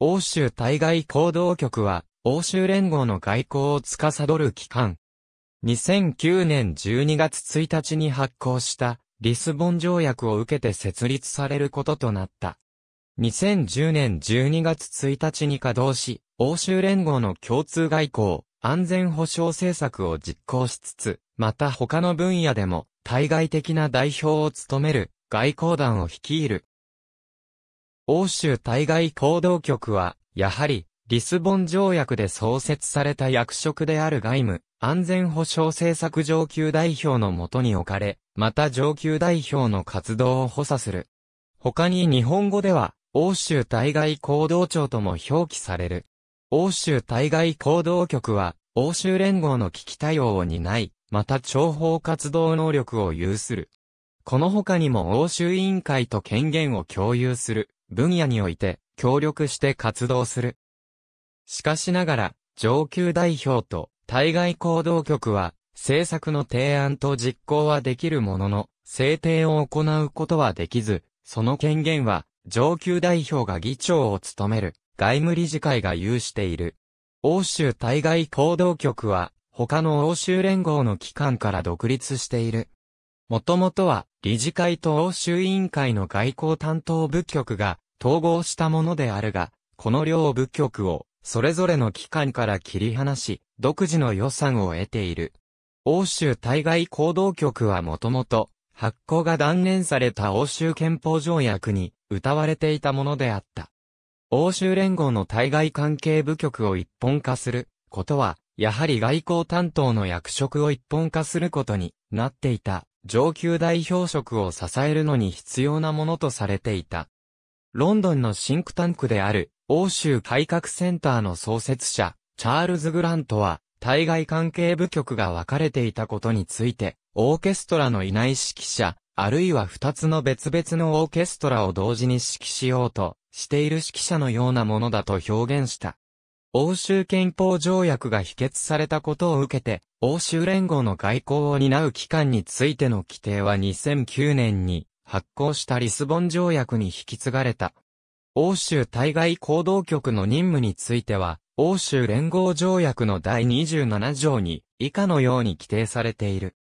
欧州対外行動局は、欧州連合の外交を司る機関。2009年12月1日に発行したリスボン条約を受けて設立されることとなった。2010年12月1日に稼働し、欧州連合の共通外交、安全保障政策を実行しつつ、また他の分野でも対外的な代表を務める外交団を率いる欧州対外行動局は、やはり、リスボン条約で創設された役職である外務、安全保障政策上級代表のもとに置かれ、また上級代表の活動を補佐する。他に日本語では、欧州対外行動庁とも表記される。欧州対外行動局は、欧州連合の危機対応を担い、また諜報活動能力を有する。この他にも欧州委員会と権限を共有する。分野において協力して活動する。しかしながら、上級代表と対外行動局は、政策の提案と実行はできるものの、制定を行うことはできず、その権限は、上級代表が議長を務める、外務理事会が有している。欧州対外行動局は、他の欧州連合の機関から独立している。もともとは、理事会と欧州委員会の外交担当部局が統合したものであるが、この両部局を、それぞれの機関から切り離し、独自の予算を得ている。欧州対外行動局はもともと、発行が断念された欧州憲法条約に、謳われていたものであった。欧州連合の対外関係部局を一本化することは、やはり外交担当の役職を一本化することになっていた。上級代表職を支えるのに必要なものとされていた。ロンドンのシンクタンクである欧州改革センターの創設者、チャールズ・グラントは、対外関係部局が分かれていたことについて、オーケストラのいない指揮者、あるいは二つの別々のオーケストラを同時に指揮しようとしている指揮者のようなものだと表現した。欧州憲法条約が否決されたことを受けて、欧州連合の外交を担う機関についての規定は2009年に発行したリスボン条約に引き継がれた。欧州対外行動局の任務については、欧州連合条約の第27条に以下のように規定されている。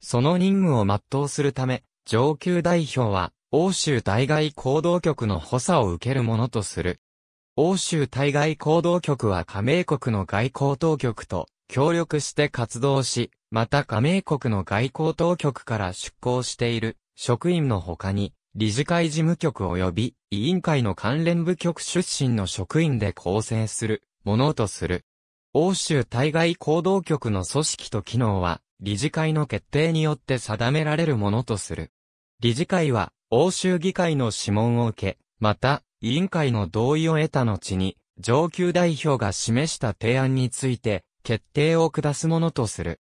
その任務を全うするため、上級代表は、欧州対外行動局の補佐を受けるものとする。欧州対外行動局は加盟国の外交当局と協力して活動し、また加盟国の外交当局から出向している職員の他に、理事会事務局及び委員会の関連部局出身の職員で構成するものとする。欧州対外行動局の組織と機能は、理事会の決定によって定められるものとする。理事会は、欧州議会の諮問を受け、また、委員会の同意を得た後に、上級代表が示した提案について、決定を下すものとする。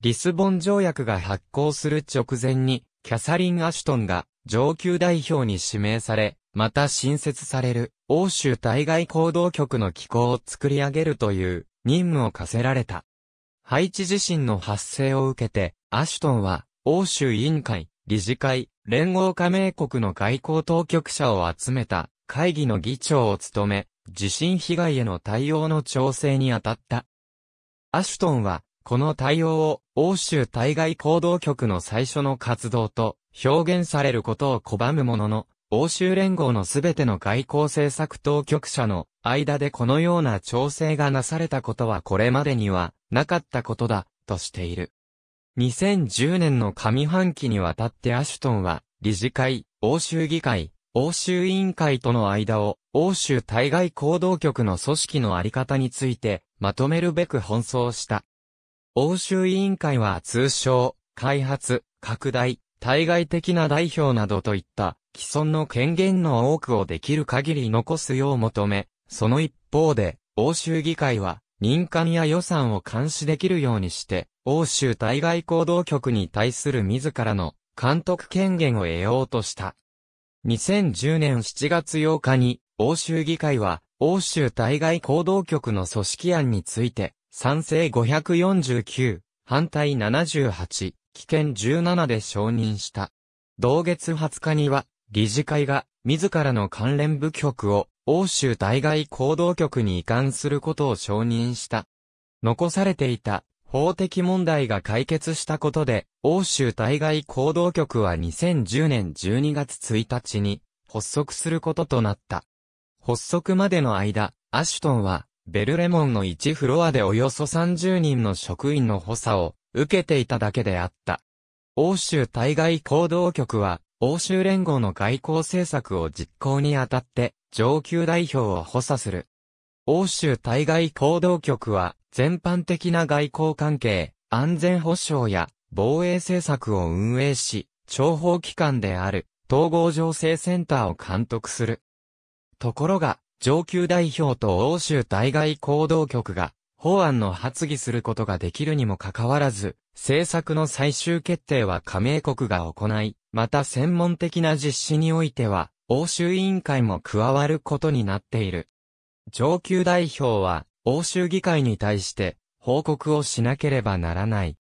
リスボン条約が発効する直前に、キャサリン・アシュトンが上級代表に指名され、また新設される欧州対外行動局の機構を作り上げるという任務を課せられた。ハイチ地震の発生を受けて、アシュトンは欧州委員会、理事会、連合加盟国の外交当局者を集めた会議の議長を務め、地震被害への対応の調整に当たった。アシュトンは、この対応を欧州対外行動局の最初の活動と表現されることを拒むものの、欧州連合のすべての外交政策当局者の間でこのような調整がなされたことはこれまでにはなかったことだ、としている。2010年の上半期にわたってアシュトンは、理事会、欧州議会、欧州委員会との間を、欧州対外行動局の組織のあり方について、まとめるべく奔走した。欧州委員会は通称、開発、拡大、対外的な代表などといった、既存の権限の多くをできる限り残すよう求め、その一方で、欧州議会は、民間や予算を監視できるようにして、欧州対外行動局に対する自らの監督権限を得ようとした。2010年7月8日に、欧州議会は、欧州対外行動局の組織案について、賛成549、反対78、危険17で承認した。同月20日には、理事会が、自らの関連部局を、欧州対外行動局に移管することを承認した。残されていた、法的問題が解決したことで、欧州対外行動局は2010年12月1日に発足することとなった。発足までの間、アシュトンは、ベルレモンの1フロアでおよそ30人の職員の補佐を受けていただけであった。欧州対外行動局は、欧州連合の外交政策を実行にあたって、上級代表を補佐する。欧州対外行動局は、全般的な外交関係、安全保障や防衛政策を運営し、諜報機関である統合情勢センターを監督する。ところが、上級代表と欧州対外行動局が、法案の発議することができるにもかかわらず、政策の最終決定は加盟国が行い、また専門的な実施においては、欧州委員会も加わることになっている。上級代表は、欧州議会に対して、報告をしなければならない。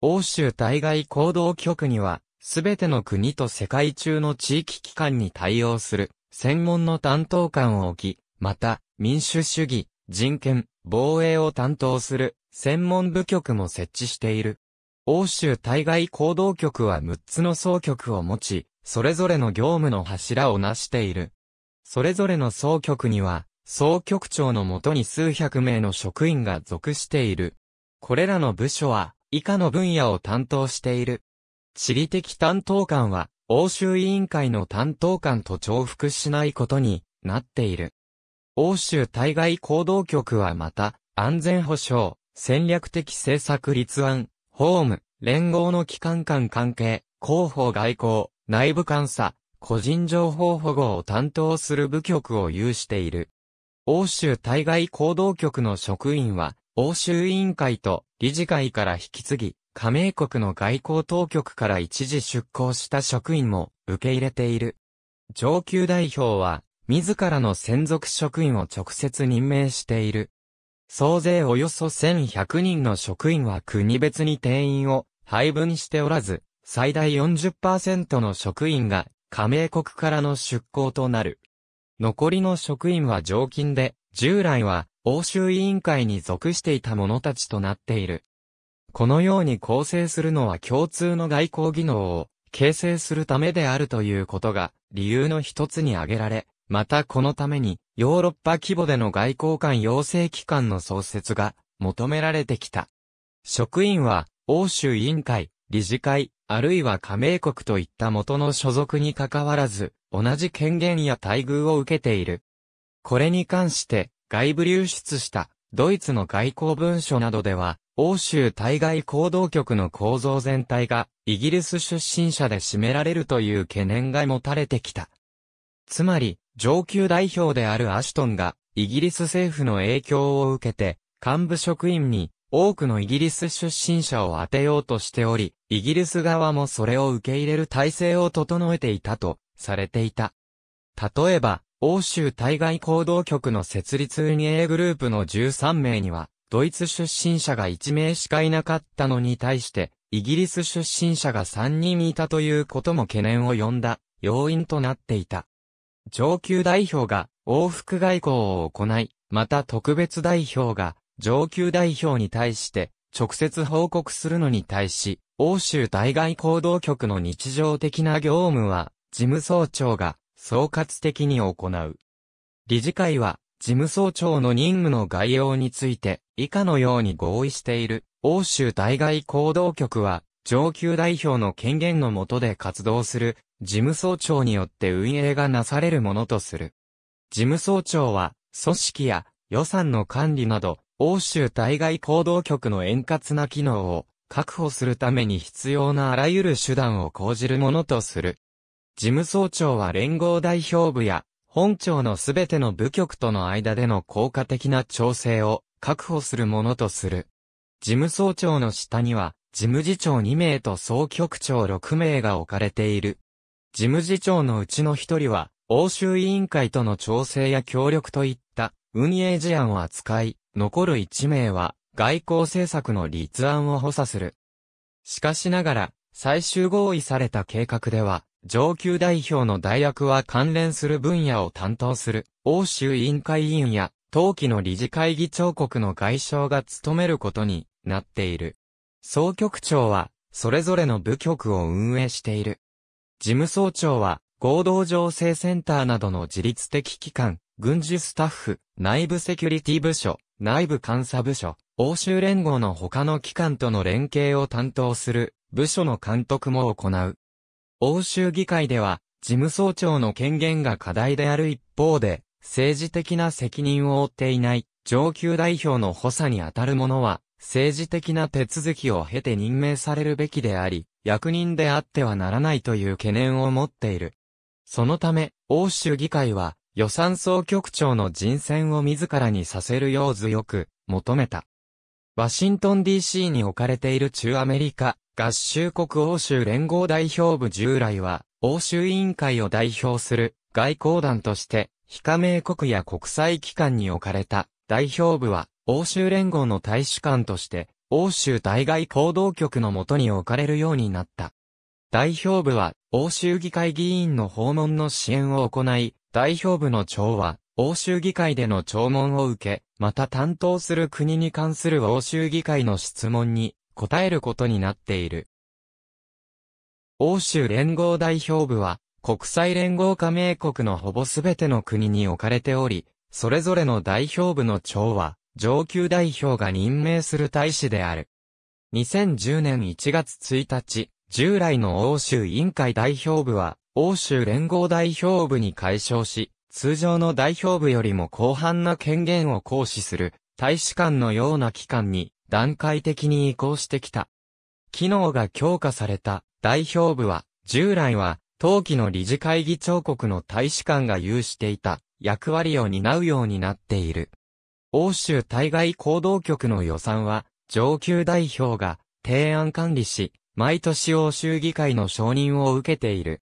欧州対外行動局には、すべての国と世界中の地域機関に対応する専門の担当官を置き、また、民主主義、人権、防衛を担当する専門部局も設置している。欧州対外行動局は6つの総局を持ち、それぞれの業務の柱をなしている。それぞれの総局には、総局長のもとに数百名の職員が属している。これらの部署は、以下の分野を担当している。地理的担当官は、欧州委員会の担当官と重複しないことになっている。欧州対外行動局はまた、安全保障、戦略的政策立案、法務、連合の機関間関係、広報外交、内部監査、個人情報保護を担当する部局を有している。欧州対外行動局の職員は、欧州委員会と理事会から引き継ぎ、加盟国の外交当局から一時出向した職員も受け入れている。上級代表は、自らの専属職員を直接任命している。総勢およそ1100人の職員は国別に定員を配分しておらず、最大40%の職員が加盟国からの出向となる。残りの職員は常勤で、従来は欧州委員会に属していた者たちとなっている。このように構成するのは共通の外交技能を形成するためであるということが理由の一つに挙げられ、またこのためにヨーロッパ規模での外交官養成機関の創設が求められてきた。職員は欧州委員会、理事会、あるいは加盟国といった元の所属に関わらず、同じ権限や待遇を受けている。これに関して、外部流出した、ドイツの外交文書などでは、欧州対外行動局の構造全体がイギリス出身者で占められるという懸念が持たれてきた。つまり、上級代表であるアシュトンがイギリス政府の影響を受けて幹部職員に多くのイギリス出身者を当てようとしており、イギリス側もそれを受け入れる体制を整えていたとされていた。例えば、欧州対外行動局の設立運営グループの13名には、ドイツ出身者が1名しかいなかったのに対して、イギリス出身者が3人いたということも懸念を呼んだ要因となっていた。上級代表が往復外交を行い、また特別代表が上級代表に対して直接報告するのに対し、欧州対外行動局の日常的な業務は事務総長が総括的に行う。理事会は事務総長の任務の概要について、以下のように合意している。欧州対外行動局は、上級代表の権限の下で活動する、事務総長によって運営がなされるものとする。事務総長は、組織や予算の管理など、欧州対外行動局の円滑な機能を確保するために必要なあらゆる手段を講じるものとする。事務総長は連合代表部や本庁のすべての部局との間での効果的な調整を確保するものとする。事務総長の下には、事務次長2名と総局長6名が置かれている。事務次長のうちの1人は、欧州委員会との調整や協力といった運営事案を扱い、残る1名は外交政策の立案を補佐する。しかしながら、最終合意された計画では、上級代表の大学は関連する分野を担当する、欧州委員会委員や、当期の理事会議長国の外相が務めることになっている。総局長は、それぞれの部局を運営している。事務総長は、合同情勢センターなどの自律的機関、軍事スタッフ、内部セキュリティ部署、内部監査部署、欧州連合の他の機関との連携を担当する部署の監督も行う。欧州議会では、事務総長の権限が課題である一方で、政治的な責任を負っていない上級代表の補佐にあたる者は、政治的な手続きを経て任命されるべきであり、役人であってはならないという懸念を持っている。そのため、欧州議会は、予算総局長の人選を自らにさせるよう強く求めた。ワシントン DC に置かれている中アメリカ合衆国欧州連合代表部従来は、欧州委員会を代表する外交団として、非加盟国や国際機関に置かれた代表部は、欧州連合の大使館として、欧州対外行動局のもとに置かれるようになった。代表部は、欧州議会議員の訪問の支援を行い、代表部の長は、欧州議会での聴聞を受け、また担当する国に関する欧州議会の質問に答えることになっている。欧州連合代表部は、国際連合加盟国のほぼすべての国に置かれており、それぞれの代表部の長は、上級代表が任命する大使である。2010年1月1日、従来の欧州委員会代表部は、欧州連合代表部に解消し、通常の代表部よりも広範な権限を行使する、大使館のような機関に段階的に移行してきた。機能が強化された代表部は、従来は、当期の理事会議長国の大使館が有していた役割を担うようになっている。欧州対外行動局の予算は、上級代表が提案管理し、毎年欧州議会の承認を受けている。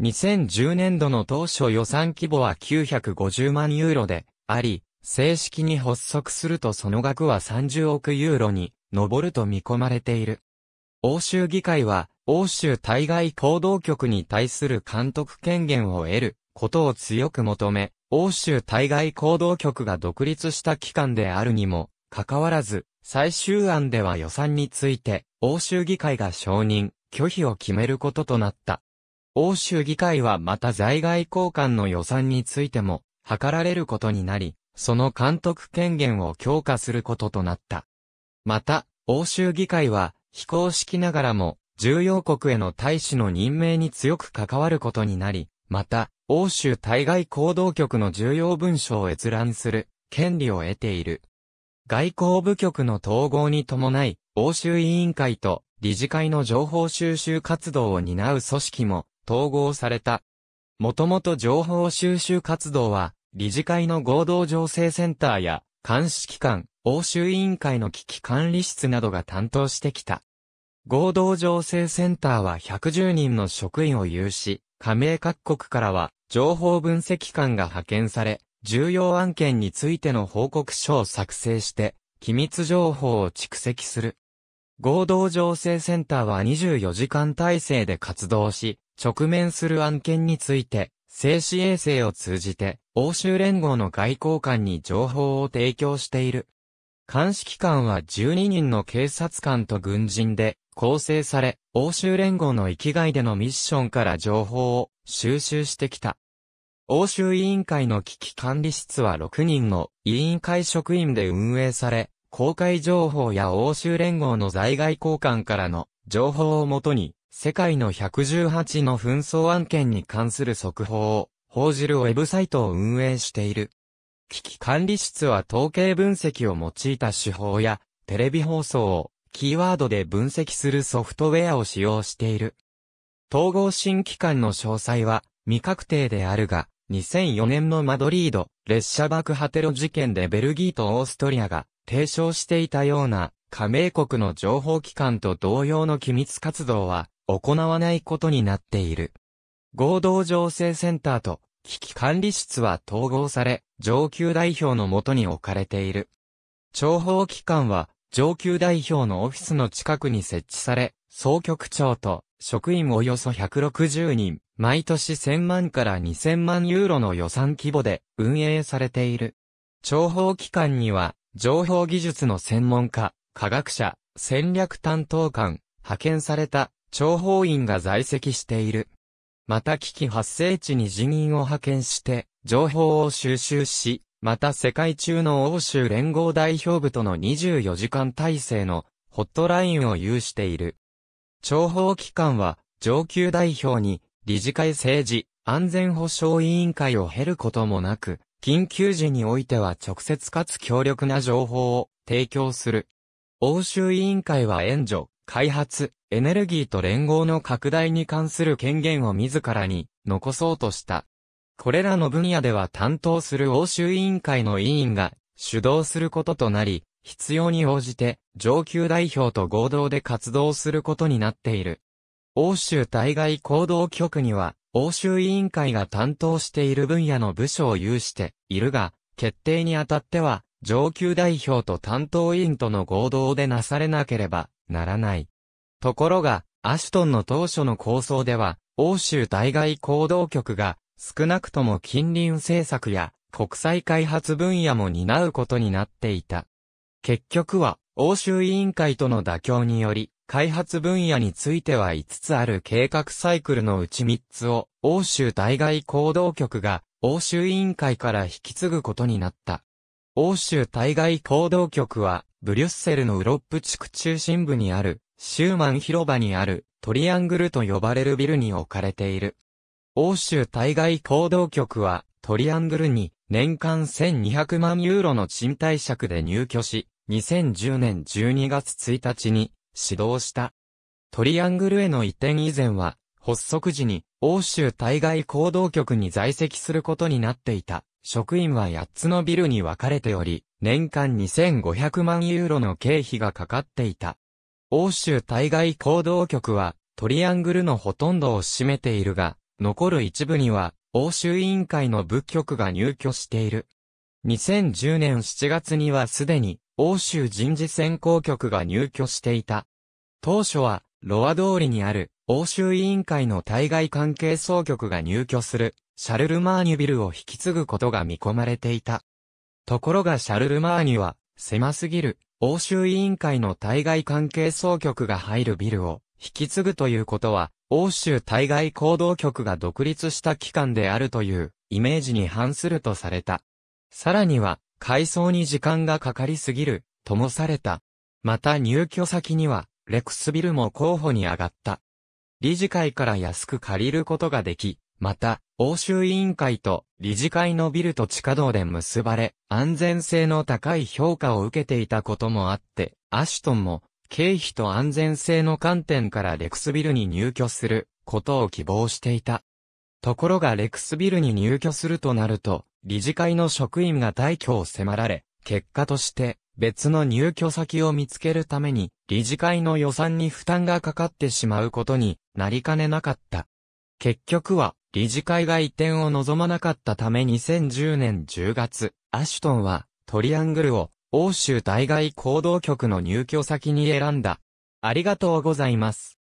2010年度の当初予算規模は950万ユーロであり、正式に発足するとその額は30億ユーロに上ると見込まれている。欧州議会は、欧州対外行動局に対する監督権限を得ることを強く求め、欧州対外行動局が独立した機関であるにも、かかわらず、最終案では予算について、欧州議会が承認、拒否を決めることとなった。欧州議会はまた在外交換の予算についても、図られることになり、その監督権限を強化することとなった。また、欧州議会は、非公式ながらも、重要国への大使の任命に強く関わることになり、また、欧州対外行動局の重要文書を閲覧する権利を得ている。外交部局の統合に伴い、欧州委員会と理事会の情報収集活動を担う組織も統合された。もともと情報収集活動は理事会の合同情勢センターや、監視機関、欧州委員会の危機管理室などが担当してきた。合同情勢センターは110人の職員を有し、加盟各国からは情報分析官が派遣され、重要案件についての報告書を作成して、機密情報を蓄積する。合同情勢センターは24時間体制で活動し、直面する案件について、静止衛星を通じて、欧州連合の外交官に情報を提供している。監視機関は12人の警察官と軍人で構成され、欧州連合の域外でのミッションから情報を収集してきた。欧州委員会の危機管理室は6人の委員会職員で運営され、公開情報や欧州連合の在外交官からの情報をもとに世界の118の紛争案件に関する速報を報じるウェブサイトを運営している。危機管理室は統計分析を用いた手法やテレビ放送をキーワードで分析するソフトウェアを使用している。統合新機関の詳細は未確定であるが、2004年のマドリード列車爆破テロ事件でベルギーとオーストリアが提唱していたような加盟国の情報機関と同様の機密活動は行わないことになっている。合同情勢センターと危機管理室は統合され、上級代表のもとに置かれている。諜報機関は上級代表のオフィスの近くに設置され、総局長と職員およそ160人、毎年1000万から2000万ユーロの予算規模で運営されている。諜報機関には、情報技術の専門家、科学者、戦略担当官、派遣された諜報員が在籍している。また危機発生地に人員を派遣して、情報を収集し、また世界中の欧州連合代表部との24時間体制のホットラインを有している。諜報機関は上級代表に理事会政治安全保障委員会を経ることもなく、緊急時においては直接かつ強力な情報を提供する。欧州委員会は援助、開発、エネルギーと連合の拡大に関する権限を自らに残そうとした。これらの分野では担当する欧州委員会の委員が主導することとなり、必要に応じて上級代表と合同で活動することになっている。欧州対外行動局には、欧州委員会が担当している分野の部署を有しているが、決定にあたっては、上級代表と担当委員との合同でなされなければならない。ところが、アシュトンの当初の構想では、欧州対外行動局が、少なくとも近隣政策や国際開発分野も担うことになっていた。結局は、欧州委員会との妥協により、開発分野については5つある計画サイクルのうち3つを、欧州対外行動局が、欧州委員会から引き継ぐことになった。欧州対外行動局は、ブリュッセルのウロップ地区中心部にある、シューマン広場にある、トリアングルと呼ばれるビルに置かれている。欧州対外行動局は、トリアングルに年間1200万ユーロの賃貸借で入居し、2010年12月1日に始動した。トリアングルへの移転以前は、発足時に欧州対外行動局に在籍することになっていた職員は8つのビルに分かれており、年間2500万ユーロの経費がかかっていた。欧州対外行動局は、トリアングルのほとんどを占めているが、残る一部には、欧州委員会の部局が入居している。2010年7月にはすでに、欧州人事選考局が入居していた。当初は、ロア通りにある、欧州委員会の対外関係総局が入居する、シャルルマーニュビルを引き継ぐことが見込まれていた。ところがシャルルマーニは、狭すぎる、欧州委員会の対外関係総局が入るビルを引き継ぐということは、欧州対外行動局が独立した機関であるというイメージに反するとされた。さらには、改装に時間がかかりすぎる、ともされた。また入居先には、レクスビルも候補に上がった。理事会から安く借りることができ、また、欧州委員会と理事会のビルと地下道で結ばれ、安全性の高い評価を受けていたこともあって、アシュトンも、経費と安全性の観点からレクスビルに入居することを希望していた。ところがレクスビルに入居するとなると、理事会の職員が退去を迫られ、結果として、別の入居先を見つけるために、理事会の予算に負担がかかってしまうことになりかねなかった。結局は、理事会が移転を望まなかったため2010年10月、アシュトンは、トリアングルを、欧州対外行動局の入居先に選んだ。ありがとうございます。